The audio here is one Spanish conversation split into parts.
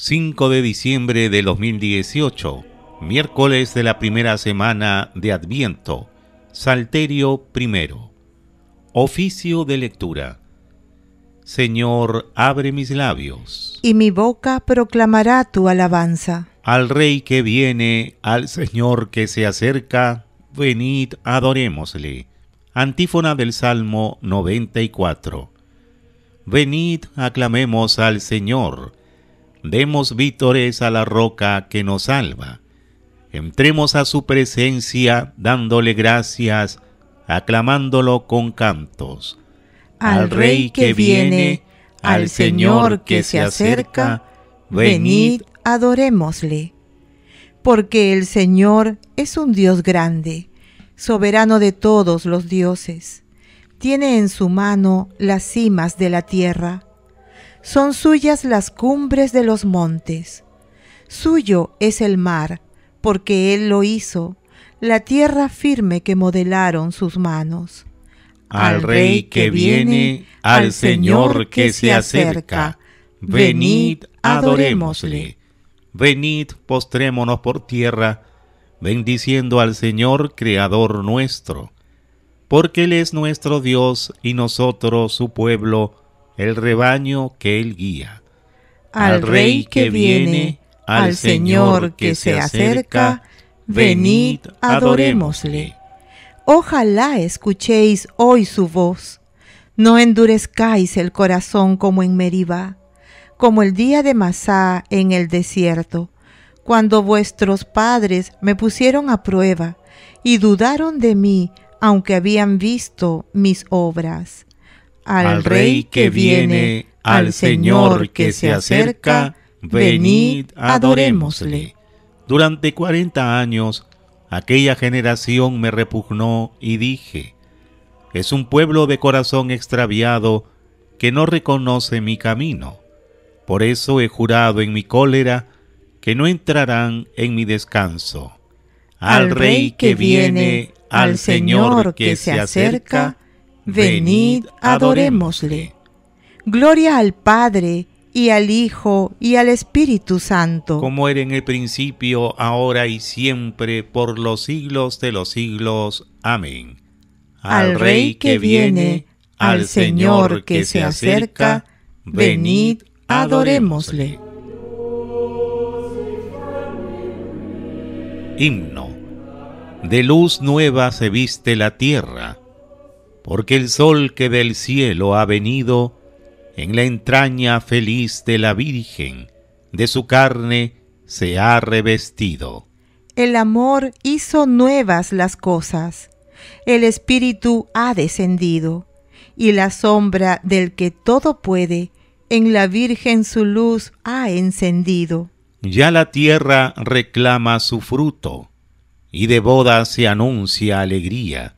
5 de diciembre de 2018, miércoles de la primera semana de Adviento, Salterio primero. Oficio de lectura. Señor, abre mis labios. Y mi boca proclamará tu alabanza. Al Rey que viene, al Señor que se acerca, venid, adorémosle. Antífona del Salmo 94. Venid, aclamemos al Señor Demos vítores a la roca que nos salva. Entremos a su presencia dándole gracias, aclamándolo con cantos. Al Rey que viene, al Señor que se acerca, venid, adorémosle. Porque el Señor es un Dios grande, soberano de todos los dioses. Tiene en su mano las cimas de la tierra son suyas las cumbres de los montes. Suyo es el mar, porque Él lo hizo, la tierra firme que modelaron sus manos. Al Rey que viene, al Señor que se acerca, venid, adorémosle. Venid, postrémonos por tierra, bendiciendo al Señor, Creador nuestro, porque Él es nuestro Dios y nosotros su pueblo, el rebaño que él guía. Al Rey que viene, al Señor que se acerca, venid, adorémosle. Ojalá escuchéis hoy su voz. No endurezcáis el corazón como en Meribá, como el día de Masá en el desierto, cuando vuestros padres me pusieron a prueba y dudaron de mí, aunque habían visto mis obras al Rey que viene, al Señor que se acerca, venid, adorémosle. Durante cuarenta años, aquella generación me repugnó y dije, es un pueblo de corazón extraviado que no reconoce mi camino. Por eso he jurado en mi cólera que no entrarán en mi descanso. Al Rey que viene, al Señor que se acerca, Venid, adorémosle. Gloria al Padre, y al Hijo, y al Espíritu Santo. Como era en el principio, ahora y siempre, por los siglos de los siglos. Amén. Al, Rey que viene, al Señor que se acerca, venid, adorémosle. Himno. De luz nueva se viste la tierra porque el sol que del cielo ha venido, en la entraña feliz de la Virgen, de su carne se ha revestido. El amor hizo nuevas las cosas, el Espíritu ha descendido, y la sombra del que todo puede, en la Virgen su luz ha encendido. Ya la tierra reclama su fruto, y de boda se anuncia alegría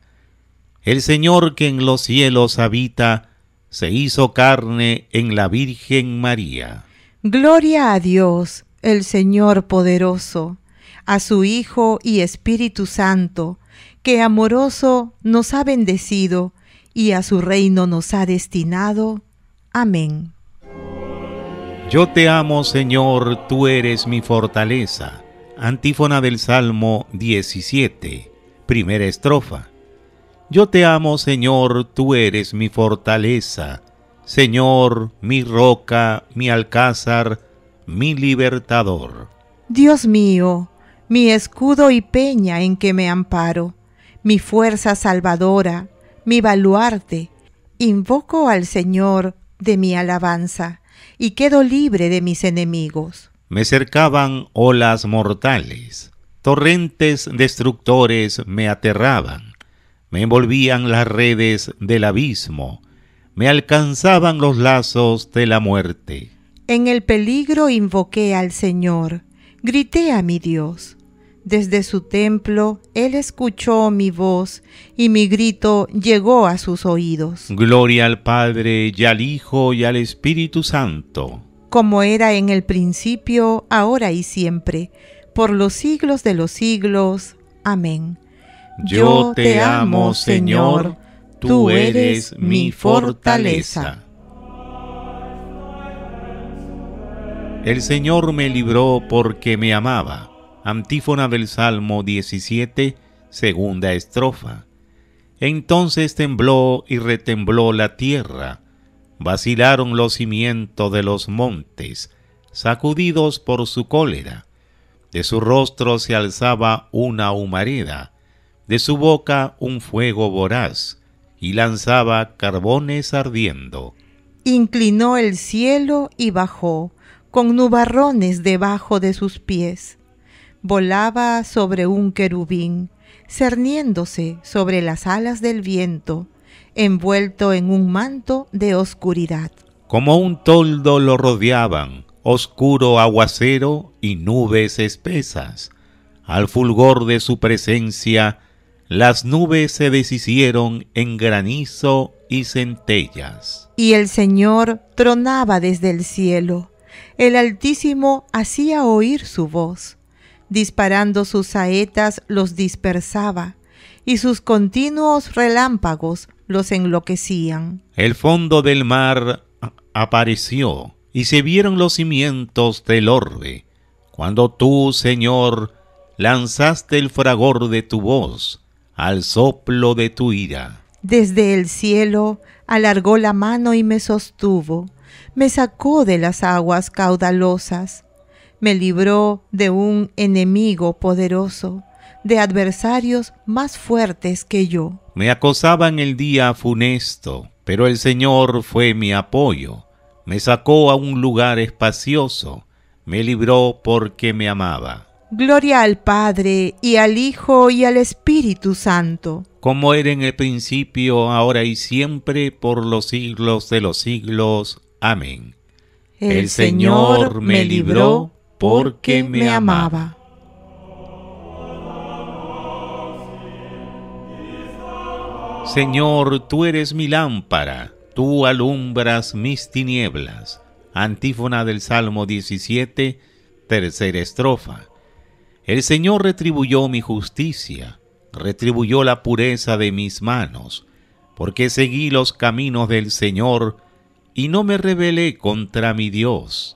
el Señor que en los cielos habita, se hizo carne en la Virgen María. Gloria a Dios, el Señor poderoso, a su Hijo y Espíritu Santo, que amoroso nos ha bendecido y a su reino nos ha destinado. Amén. Yo te amo, Señor, tú eres mi fortaleza. Antífona del Salmo 17, primera estrofa. Yo te amo, Señor, tú eres mi fortaleza. Señor, mi roca, mi alcázar, mi libertador. Dios mío, mi escudo y peña en que me amparo, mi fuerza salvadora, mi baluarte, invoco al Señor de mi alabanza, y quedo libre de mis enemigos. Me cercaban olas mortales, torrentes destructores me aterraban me envolvían las redes del abismo, me alcanzaban los lazos de la muerte. En el peligro invoqué al Señor, grité a mi Dios. Desde su templo él escuchó mi voz y mi grito llegó a sus oídos. Gloria al Padre y al Hijo y al Espíritu Santo. Como era en el principio, ahora y siempre, por los siglos de los siglos. Amén. Yo te amo, Señor, tú eres mi fortaleza. El Señor me libró porque me amaba. Antífona del Salmo 17, segunda estrofa. Entonces tembló y retembló la tierra, vacilaron los cimientos de los montes, sacudidos por su cólera. De su rostro se alzaba una humareda, de su boca un fuego voraz, y lanzaba carbones ardiendo. Inclinó el cielo y bajó, con nubarrones debajo de sus pies. Volaba sobre un querubín, cerniéndose sobre las alas del viento, envuelto en un manto de oscuridad. Como un toldo lo rodeaban, oscuro aguacero y nubes espesas. Al fulgor de su presencia las nubes se deshicieron en granizo y centellas. Y el Señor tronaba desde el cielo. El Altísimo hacía oír su voz. Disparando sus saetas los dispersaba, y sus continuos relámpagos los enloquecían. El fondo del mar apareció, y se vieron los cimientos del orbe. Cuando tú, Señor, lanzaste el fragor de tu voz, al soplo de tu ira. Desde el cielo alargó la mano y me sostuvo, me sacó de las aguas caudalosas, me libró de un enemigo poderoso, de adversarios más fuertes que yo. Me acosaban el día funesto, pero el Señor fue mi apoyo, me sacó a un lugar espacioso, me libró porque me amaba. Gloria al Padre, y al Hijo, y al Espíritu Santo. Como era en el principio, ahora y siempre, por los siglos de los siglos. Amén. El, Señor me libró porque me amaba. Señor, tú eres mi lámpara, tú alumbras mis tinieblas. Antífona del Salmo 17, tercera estrofa. El Señor retribuyó mi justicia, retribuyó la pureza de mis manos, porque seguí los caminos del Señor y no me rebelé contra mi Dios,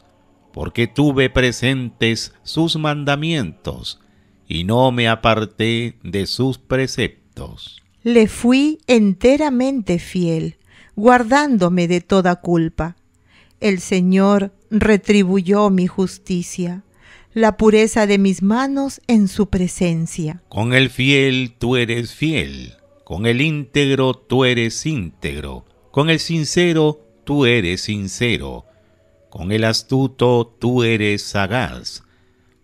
porque tuve presentes sus mandamientos y no me aparté de sus preceptos. Le fui enteramente fiel, guardándome de toda culpa. El Señor retribuyó mi justicia la pureza de mis manos en su presencia. Con el fiel tú eres fiel, con el íntegro tú eres íntegro, con el sincero tú eres sincero, con el astuto tú eres sagaz.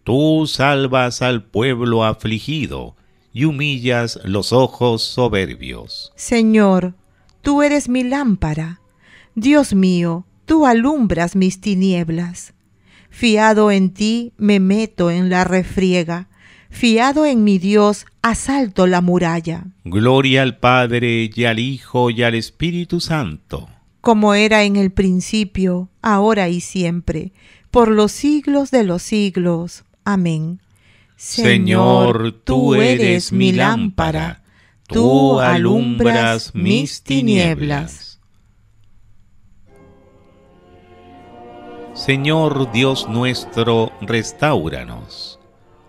Tú salvas al pueblo afligido y humillas los ojos soberbios. Señor, tú eres mi lámpara. Dios mío, tú alumbras mis tinieblas. Fiado en ti me meto en la refriega. Fiado en mi Dios asalto la muralla. Gloria al Padre y al Hijo y al Espíritu Santo. Como era en el principio, ahora y siempre, por los siglos de los siglos. Amén. Señor, tú eres mi lámpara, tú alumbras mis tinieblas. Señor Dios nuestro, restauranos.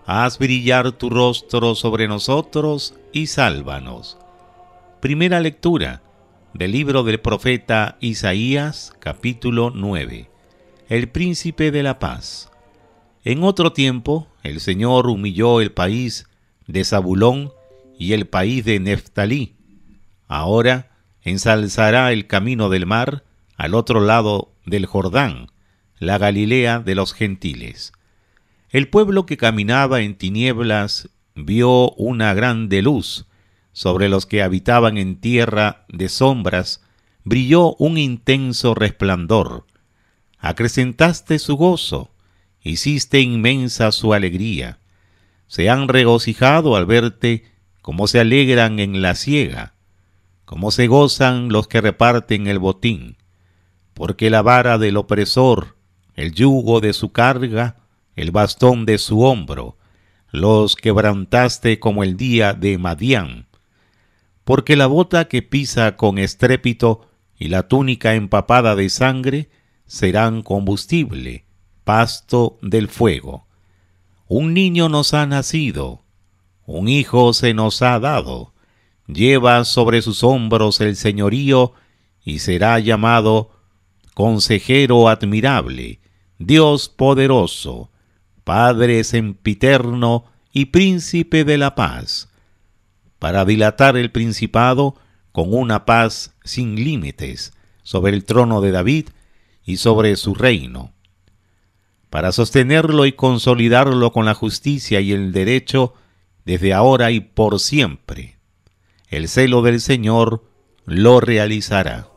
Haz brillar tu rostro sobre nosotros y sálvanos. Primera lectura del libro del profeta Isaías, capítulo 9. El príncipe de la paz. En otro tiempo, el Señor humilló el país de Zabulón y el país de Neftalí. Ahora ensalzará el camino del mar al otro lado del Jordán la Galilea de los gentiles. El pueblo que caminaba en tinieblas vio una grande luz, sobre los que habitaban en tierra de sombras brilló un intenso resplandor. Acrecentaste su gozo, hiciste inmensa su alegría. Se han regocijado al verte como se alegran en la siega, como se gozan los que reparten el botín, porque la vara del opresor el yugo de su carga, el bastón de su hombro, los quebrantaste como el día de Madián. Porque la bota que pisa con estrépito y la túnica empapada de sangre serán combustible, pasto del fuego. Un niño nos ha nacido, un hijo se nos ha dado, lleva sobre sus hombros el señorío y será llamado consejero admirable, Dios poderoso, Padre sempiterno y príncipe de la paz, para dilatar el principado con una paz sin límites sobre el trono de David y sobre su reino, para sostenerlo y consolidarlo con la justicia y el derecho desde ahora y por siempre. El celo del Señor lo realizará.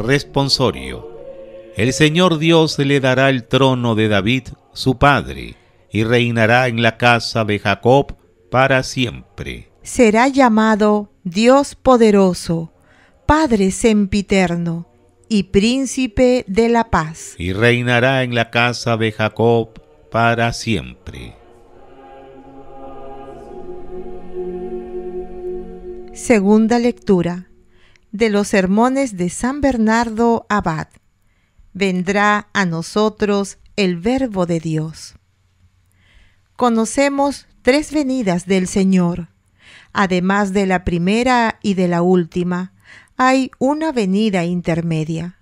Responsorio. El Señor Dios le dará el trono de David, su padre, y reinará en la casa de Jacob para siempre. Será llamado Dios poderoso, Padre sempiterno y príncipe de la paz. Y reinará en la casa de Jacob para siempre. Segunda lectura de los sermones de San Bernardo Abad. Vendrá a nosotros el Verbo de Dios. Conocemos tres venidas del Señor. Además de la primera y de la última, hay una venida intermedia.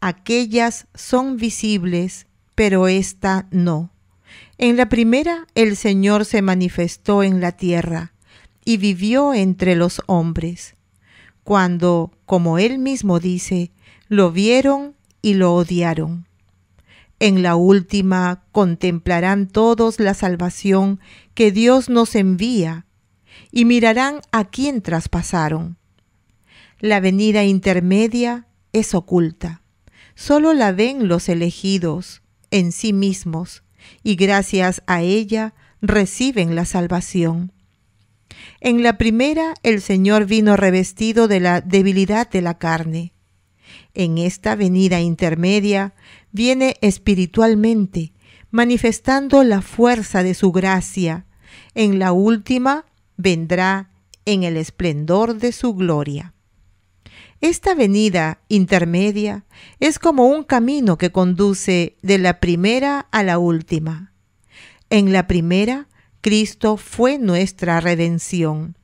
Aquellas son visibles, pero esta no. En la primera el Señor se manifestó en la tierra y vivió entre los hombres cuando, como él mismo dice, lo vieron y lo odiaron. En la última contemplarán todos la salvación que Dios nos envía y mirarán a quién traspasaron. La venida intermedia es oculta. Solo la ven los elegidos en sí mismos y gracias a ella reciben la salvación. En la primera, el Señor vino revestido de la debilidad de la carne. En esta venida intermedia, viene espiritualmente, manifestando la fuerza de su gracia. En la última, vendrá en el esplendor de su gloria. Esta venida intermedia es como un camino que conduce de la primera a la última. En la primera, Cristo fue nuestra redención.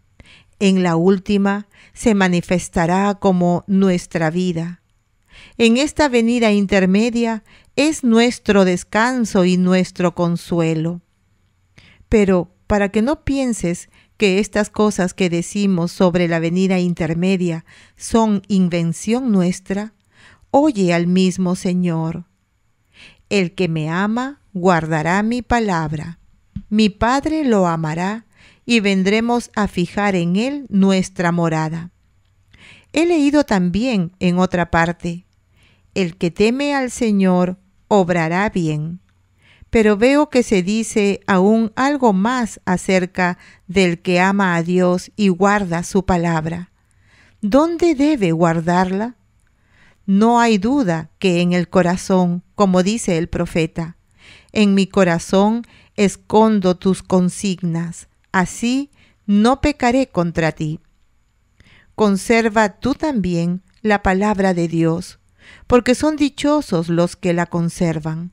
En la última se manifestará como nuestra vida. En esta venida intermedia es nuestro descanso y nuestro consuelo. Pero para que no pienses que estas cosas que decimos sobre la venida intermedia son invención nuestra, oye al mismo Señor. El que me ama guardará mi palabra mi Padre lo amará y vendremos a fijar en él nuestra morada. He leído también en otra parte, el que teme al Señor obrará bien. Pero veo que se dice aún algo más acerca del que ama a Dios y guarda su palabra. ¿Dónde debe guardarla? No hay duda que en el corazón, como dice el profeta. En mi corazón escondo tus consignas, así no pecaré contra ti. Conserva tú también la palabra de Dios, porque son dichosos los que la conservan.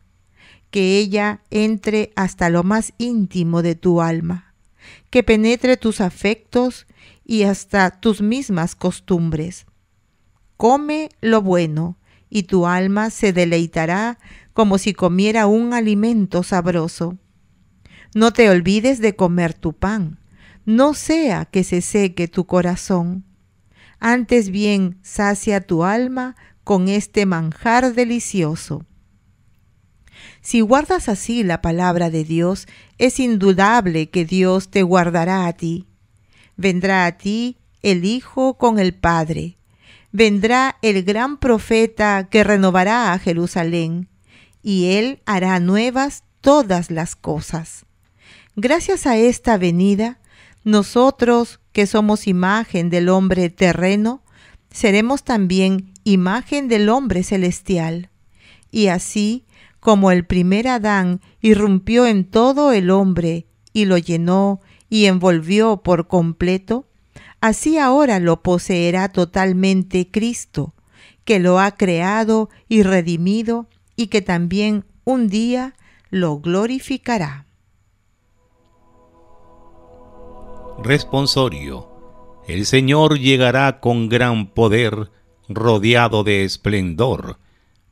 Que ella entre hasta lo más íntimo de tu alma, que penetre tus afectos y hasta tus mismas costumbres. Come lo bueno, y tu alma se deleitará como si comiera un alimento sabroso. No te olvides de comer tu pan, no sea que se seque tu corazón. Antes bien, sacia tu alma con este manjar delicioso. Si guardas así la palabra de Dios, es indudable que Dios te guardará a ti. Vendrá a ti el Hijo con el Padre. Vendrá el gran profeta que renovará a Jerusalén, y él hará nuevas todas las cosas. Gracias a esta venida, nosotros que somos imagen del hombre terreno, seremos también imagen del hombre celestial. Y así como el primer Adán irrumpió en todo el hombre y lo llenó y envolvió por completo, así ahora lo poseerá totalmente Cristo, que lo ha creado y redimido y que también un día lo glorificará. Responsorio. El Señor llegará con gran poder, rodeado de esplendor,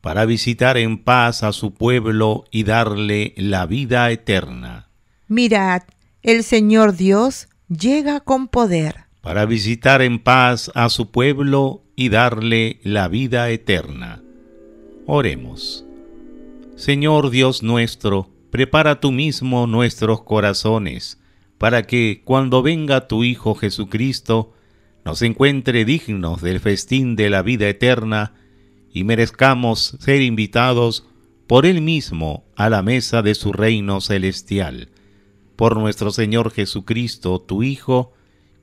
para visitar en paz a su pueblo y darle la vida eterna. Mirad, el Señor Dios llega con poder. Para visitar en paz a su pueblo y darle la vida eterna. Oremos. Señor Dios nuestro, prepara tú mismo nuestros corazones para que cuando venga tu Hijo Jesucristo nos encuentre dignos del festín de la vida eterna y merezcamos ser invitados por Él mismo a la mesa de su reino celestial. Por nuestro Señor Jesucristo, tu Hijo,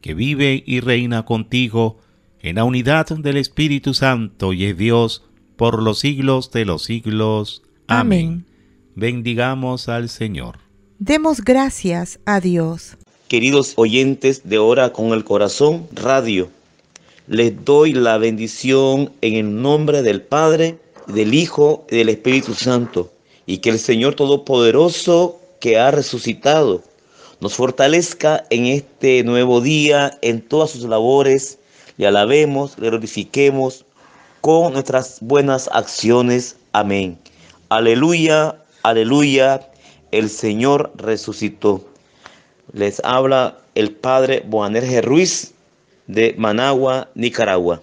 que vive y reina contigo, en la unidad del Espíritu Santo y es Dios, por los siglos de los siglos. Amén. Bendigamos al Señor. Demos gracias a Dios. Queridos oyentes de Hora con el Corazón Radio, les doy la bendición en el nombre del Padre, del Hijo y del Espíritu Santo, y que el Señor Todopoderoso que ha resucitado nos fortalezca en este nuevo día, en todas sus labores, le alabemos, le glorifiquemos con nuestras buenas acciones. Amén. Aleluya, aleluya el Señor resucitó. Les habla el padre Boanerge Ruiz de Managua, Nicaragua.